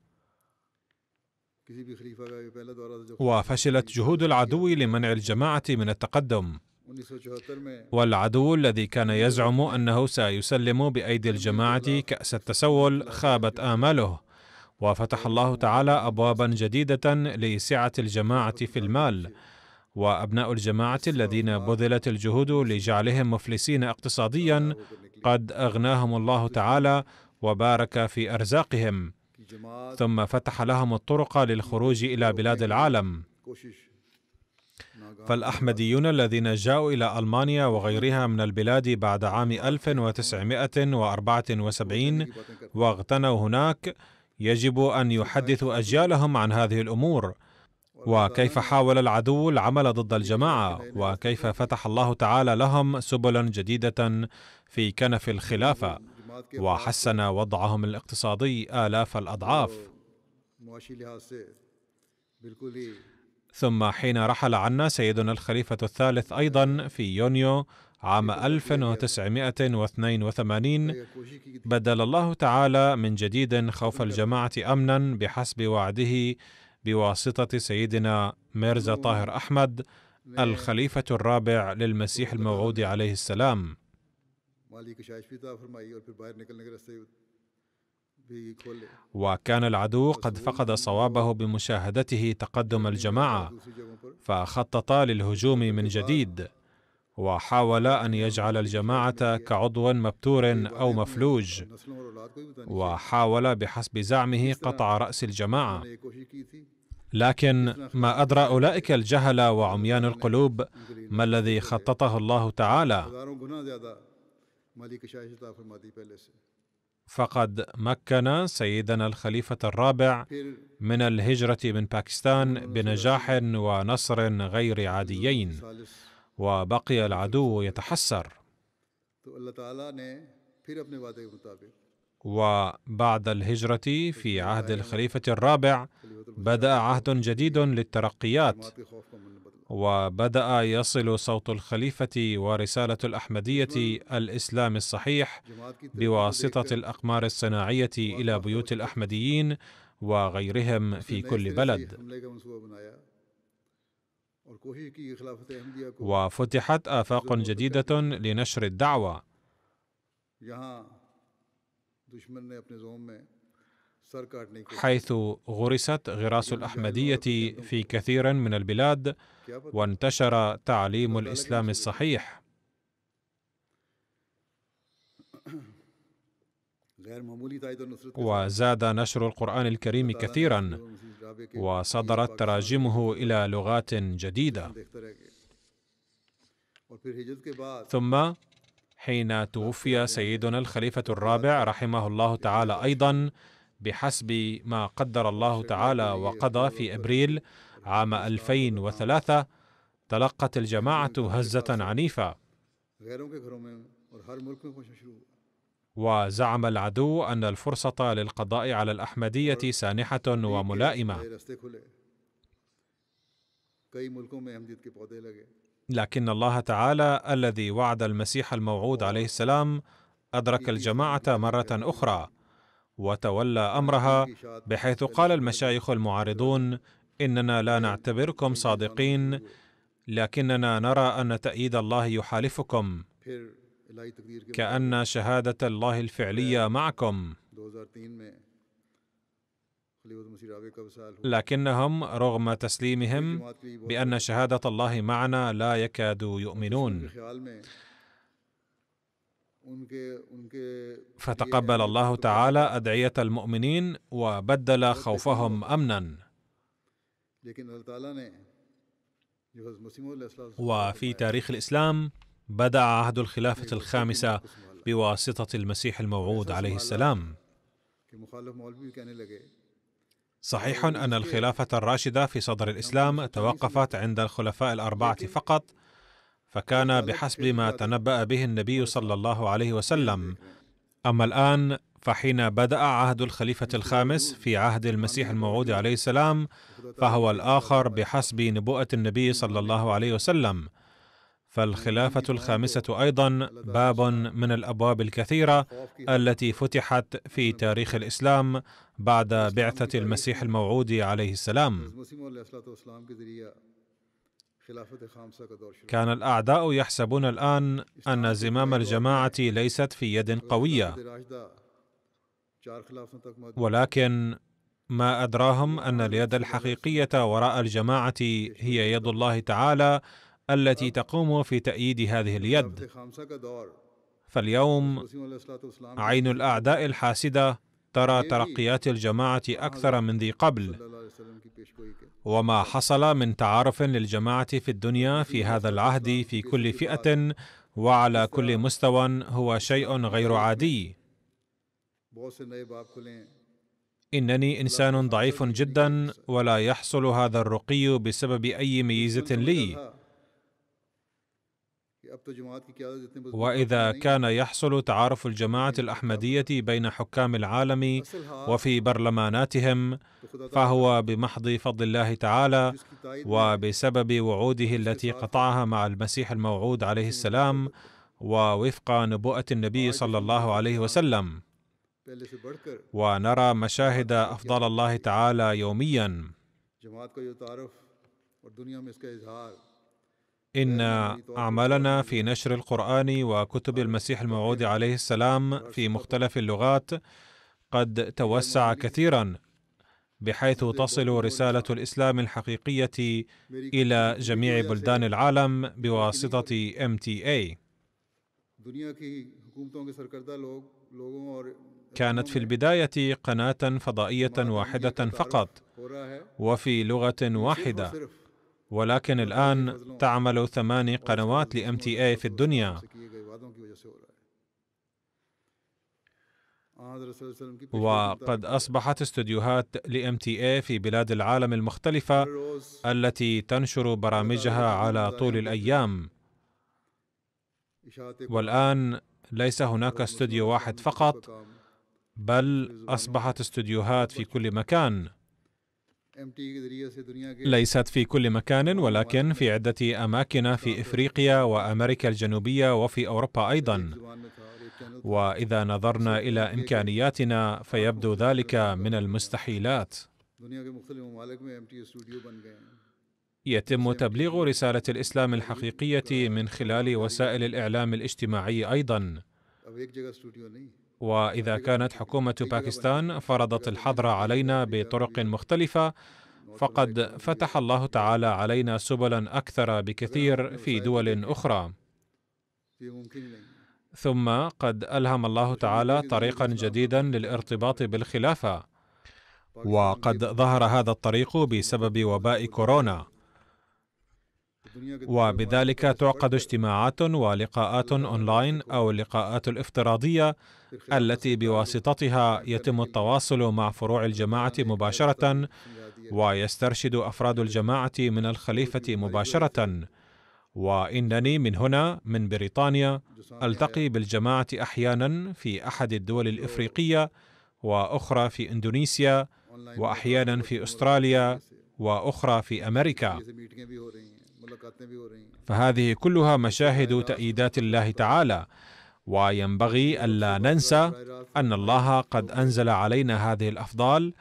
وفشلت جهود العدو لمنع الجماعه من التقدم والعدو الذي كان يزعم انه سيسلم بايدي الجماعه كاس التسول خابت اماله وفتح الله تعالى ابوابا جديده لسعه الجماعه في المال وابناء الجماعه الذين بذلت الجهود لجعلهم مفلسين اقتصاديا قد اغناهم الله تعالى وبارك في ارزاقهم ثم فتح لهم الطرق للخروج الى بلاد العالم فالأحمديون الذين جاءوا إلى ألمانيا وغيرها من البلاد بعد عام 1974 واغتنوا هناك يجب ان يحدثوا اجيالهم عن هذه الامور وكيف حاول العدو العمل ضد الجماعه وكيف فتح الله تعالى لهم سبلا جديده في كنف الخلافه وحسن وضعهم الاقتصادي الاف الاضعاف ثم حين رحل عنا سيدنا الخليفه الثالث ايضا في يونيو عام 1982 بدل الله تعالى من جديد خوف الجماعة أمنا بحسب وعده بواسطة سيدنا ميرزا طاهر أحمد الخليفة الرابع للمسيح الموعود عليه السلام وكان العدو قد فقد صوابه بمشاهدته تقدم الجماعه فخطط للهجوم من جديد وحاول ان يجعل الجماعه كعضو مبتور او مفلوج وحاول بحسب زعمه قطع راس الجماعه لكن ما ادرى اولئك الجهل وعميان القلوب ما الذي خططه الله تعالى فقد مكن سيدنا الخليفه الرابع من الهجره من باكستان بنجاح ونصر غير عاديين وبقي العدو يتحسر وبعد الهجرة في عهد الخليفة الرابع بدأ عهد جديد للترقيات وبدأ يصل صوت الخليفة ورسالة الأحمدية الإسلام الصحيح بواسطة الأقمار الصناعية إلى بيوت الأحمديين وغيرهم في كل بلد وفتحت آفاق جديدة لنشر الدعوة حيث غرست غراس الأحمدية في كثير من البلاد وانتشر تعليم الإسلام الصحيح وزاد نشر القرآن الكريم كثيرا وصدرت تراجمه الى لغات جديده ثم حين توفي سيدنا الخليفه الرابع رحمه الله تعالى ايضا بحسب ما قدر الله تعالى وقضى في ابريل عام 2003 تلقت الجماعه هزه عنيفه وزعم العدو ان الفرصه للقضاء على الاحمديه سانحه وملائمه لكن الله تعالى الذي وعد المسيح الموعود عليه السلام ادرك الجماعه مره اخرى وتولى امرها بحيث قال المشايخ المعارضون اننا لا نعتبركم صادقين لكننا نرى ان تاييد الله يحالفكم كأن شهادة الله الفعلية معكم لكنهم رغم تسليمهم بأن شهادة الله معنا لا يكادوا يؤمنون فتقبل الله تعالى أدعية المؤمنين وبدل خوفهم أمنا وفي تاريخ الإسلام بدا عهد الخلافه الخامسه بواسطه المسيح الموعود عليه السلام صحيح ان الخلافه الراشده في صدر الاسلام توقفت عند الخلفاء الاربعه فقط فكان بحسب ما تنبا به النبي صلى الله عليه وسلم اما الان فحين بدا عهد الخليفه الخامس في عهد المسيح الموعود عليه السلام فهو الاخر بحسب نبوءه النبي صلى الله عليه وسلم فالخلافة الخامسة أيضا باب من الأبواب الكثيرة التي فتحت في تاريخ الإسلام بعد بعثة المسيح الموعود عليه السلام. كان الأعداء يحسبون الآن أن زمام الجماعة ليست في يد قوية، ولكن ما أدراهم أن اليد الحقيقية وراء الجماعة هي يد الله تعالى التي تقوم في تأييد هذه اليد فاليوم عين الأعداء الحاسدة ترى ترقيات الجماعة أكثر من ذي قبل وما حصل من تعارف للجماعة في الدنيا في هذا العهد في كل فئة وعلى كل مستوى هو شيء غير عادي انني انسان ضعيف جدا ولا يحصل هذا الرقي بسبب اي ميزه لي واذا كان يحصل تعارف الجماعه الاحمديه بين حكام العالم وفي برلماناتهم فهو بمحض فضل الله تعالى وبسبب وعوده التي قطعها مع المسيح الموعود عليه السلام ووفق نبوءه النبي صلى الله عليه وسلم ونرى مشاهد افضل الله تعالى يوميا إن أعمالنا في نشر القرآن وكتب المسيح الموعود عليه السلام في مختلف اللغات قد توسع كثيرا بحيث تصل رسالة الإسلام الحقيقية إلى جميع بلدان العالم بواسطة MTA. كانت في البداية قناة فضائية واحدة فقط وفي لغة واحدة ولكن الآن تعمل ثماني قنوات لـ MTA في الدنيا وقد أصبحت استوديوهات لـ MTA في بلاد العالم المختلفة التي تنشر برامجها على طول الأيام والآن ليس هناك استوديو واحد فقط بل أصبحت استوديوهات في كل مكان ليست في كل مكان ولكن في عدة أماكن في إفريقيا وأمريكا الجنوبية وفي أوروبا أيضا وإذا نظرنا إلى إمكانياتنا فيبدو ذلك من المستحيلات يتم تبليغ رسالة الإسلام الحقيقية من خلال وسائل الإعلام الاجتماعي أيضا واذا كانت حكومه باكستان فرضت الحظر علينا بطرق مختلفه فقد فتح الله تعالى علينا سبلا اكثر بكثير في دول اخرى ثم قد الهم الله تعالى طريقا جديدا للارتباط بالخلافه وقد ظهر هذا الطريق بسبب وباء كورونا وبذلك تعقد اجتماعات ولقاءات اونلاين او اللقاءات الافتراضيه التي يعني بواسطتها يتم التواصل مع فروع الجماعه مباشره ويسترشد افراد الجماعه من الخليفه مباشره وانني من هنا من بريطانيا التقي يعني. بالجماعه احيانا في احد الدول الافريقيه واخرى في اندونيسيا واحيانا في استراليا واخرى في امريكا فهذه كلها مشاهد تأييدات الله تعالى وينبغي ألا ننسى أن الله قد أنزل علينا هذه الأفضال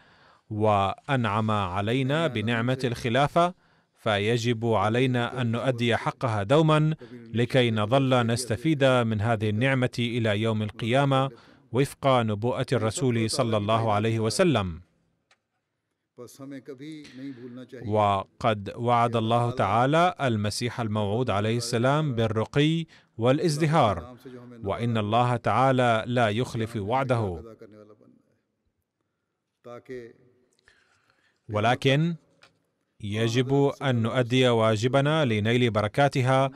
وأنعم علينا بنعمة الخلافة فيجب علينا أن نؤدي حقها دوما لكي نظل نستفيد من هذه النعمة إلى يوم القيامة وفق نبوءة الرسول صلى الله عليه وسلم وقد وعد الله تعالى المسيح الموعود عليه السلام بالرقي والازدهار وان الله تعالى لا يخلف وعده ولكن يجب ان نؤدي واجبنا لنيل بركاتها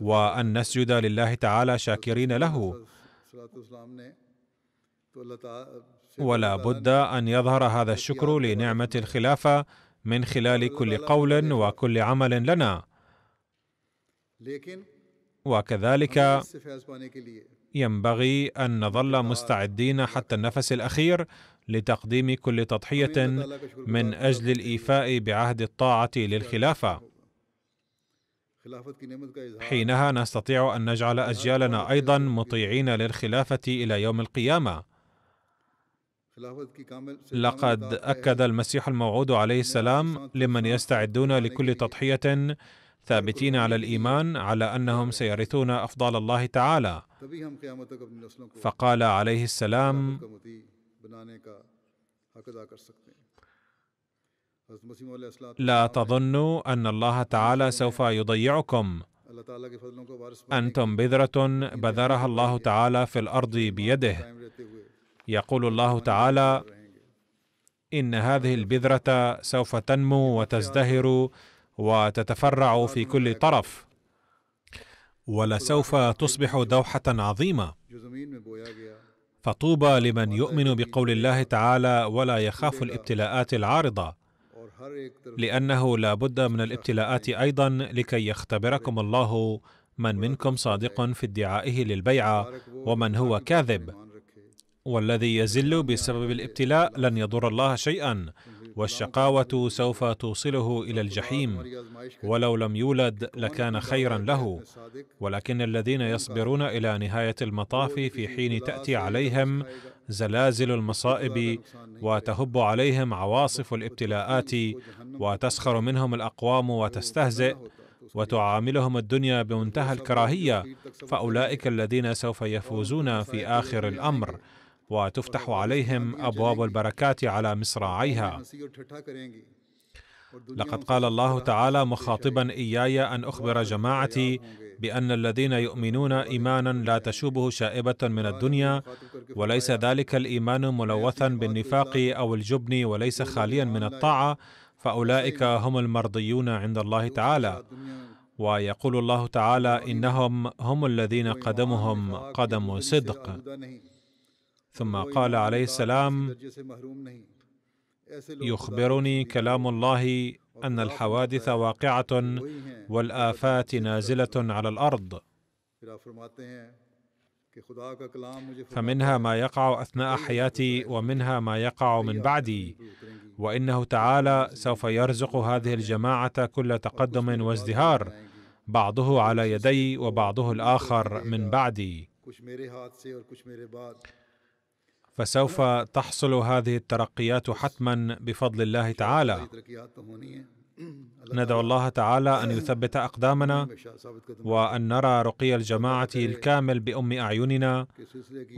وان نسجد لله تعالى شاكرين له ولا بد ان يظهر هذا الشكر لنعمه الخلافه من خلال كل قول وكل عمل لنا وكذلك ينبغي ان نظل مستعدين حتى النفس الاخير لتقديم كل تضحيه من اجل الايفاء بعهد الطاعه للخلافه حينها نستطيع ان نجعل اجيالنا ايضا مطيعين للخلافه الى يوم القيامه لقد أكد المسيح الموعود عليه السلام لمن يستعدون لكل تضحية ثابتين على الإيمان على أنهم سيرثون أفضل الله تعالى فقال عليه السلام لا تظنوا أن الله تعالى سوف يضيعكم أنتم بذرة بذرها الله تعالى في الأرض بيده يقول الله تعالى ان هذه البذره سوف تنمو وتزدهر وتتفرع في كل طرف ولسوف تصبح دوحه عظيمه فطوبى لمن يؤمن بقول الله تعالى ولا يخاف الابتلاءات العارضه لانه لا بد من الابتلاءات ايضا لكي يختبركم الله من منكم صادق في ادعائه للبيعه ومن هو كاذب والذي يزل بسبب الابتلاء لن يضر الله شيئا والشقاوه سوف توصله الى الجحيم ولو لم يولد لكان خيرا له ولكن الذين يصبرون الى نهايه المطاف في حين تاتي عليهم زلازل المصائب وتهب عليهم عواصف الابتلاءات وتسخر منهم الاقوام وتستهزئ وتعاملهم الدنيا بمنتهى الكراهيه فاولئك الذين سوف يفوزون في اخر الامر وتفتح عليهم ابواب البركات على مصراعيها لقد قال الله تعالى مخاطبا اياي ان اخبر جماعتي بان الذين يؤمنون ايمانا لا تشوبه شائبه من الدنيا وليس ذلك الايمان ملوثا بالنفاق او الجبن وليس خاليا من الطاعه فاولئك هم المرضيون عند الله تعالى ويقول الله تعالى انهم هم الذين قدمهم قدم صدق ثم قال عليه السلام يخبرني كلام الله ان الحوادث واقعه والافات نازله على الارض فمنها ما يقع اثناء حياتي ومنها ما يقع من بعدي وانه تعالى سوف يرزق هذه الجماعه كل تقدم وازدهار بعضه على يدي وبعضه الاخر من بعدي فسوف تحصل هذه الترقيات حتما بفضل الله تعالى ندعو الله تعالى ان يثبت اقدامنا وان نرى رقي الجماعه الكامل بام اعيننا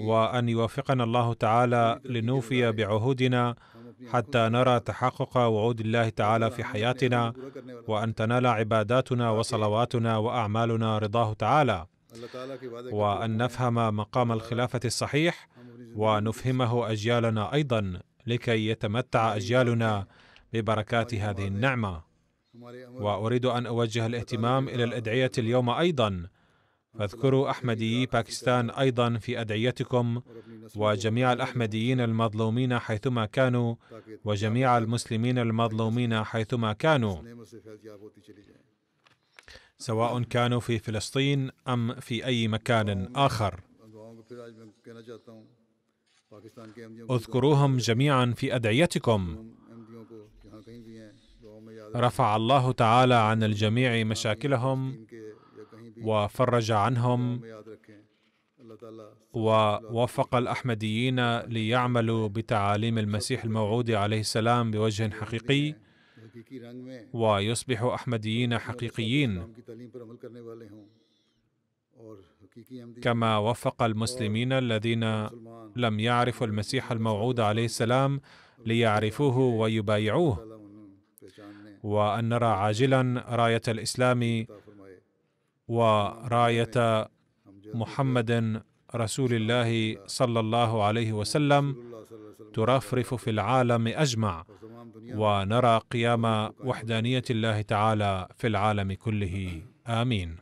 وان يوفقنا الله تعالى لنوفي بعهودنا حتى نرى تحقق وعود الله تعالى في حياتنا وان تنال عباداتنا وصلواتنا واعمالنا رضاه تعالى وان نفهم مقام الخلافه الصحيح ونفهمه اجيالنا ايضا لكي يتمتع اجيالنا ببركات هذه النعمه واريد ان اوجه الاهتمام الى الادعيه اليوم ايضا فاذكروا احمديي باكستان ايضا في ادعيتكم وجميع الاحمديين المظلومين حيثما كانوا وجميع المسلمين المظلومين حيثما كانوا سواء كانوا في فلسطين ام في اي مكان اخر اذكروهم جميعا في ادعيتكم رفع الله تعالى عن الجميع مشاكلهم وفرج عنهم ووفق الاحمديين ليعملوا بتعاليم المسيح الموعود عليه السلام بوجه حقيقي ويصبح أحمديين حقيقيين كما وفق المسلمين الذين لم يعرفوا المسيح الموعود عليه السلام ليعرفوه ويبايعوه وأن نرى عاجلا راية الإسلام وراية محمد رسول الله صلى الله عليه وسلم ترفرف في العالم اجمع ونرى قيام وحدانيه الله تعالى في العالم كله امين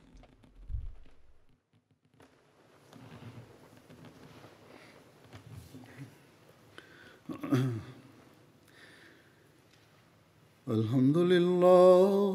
الحمد لله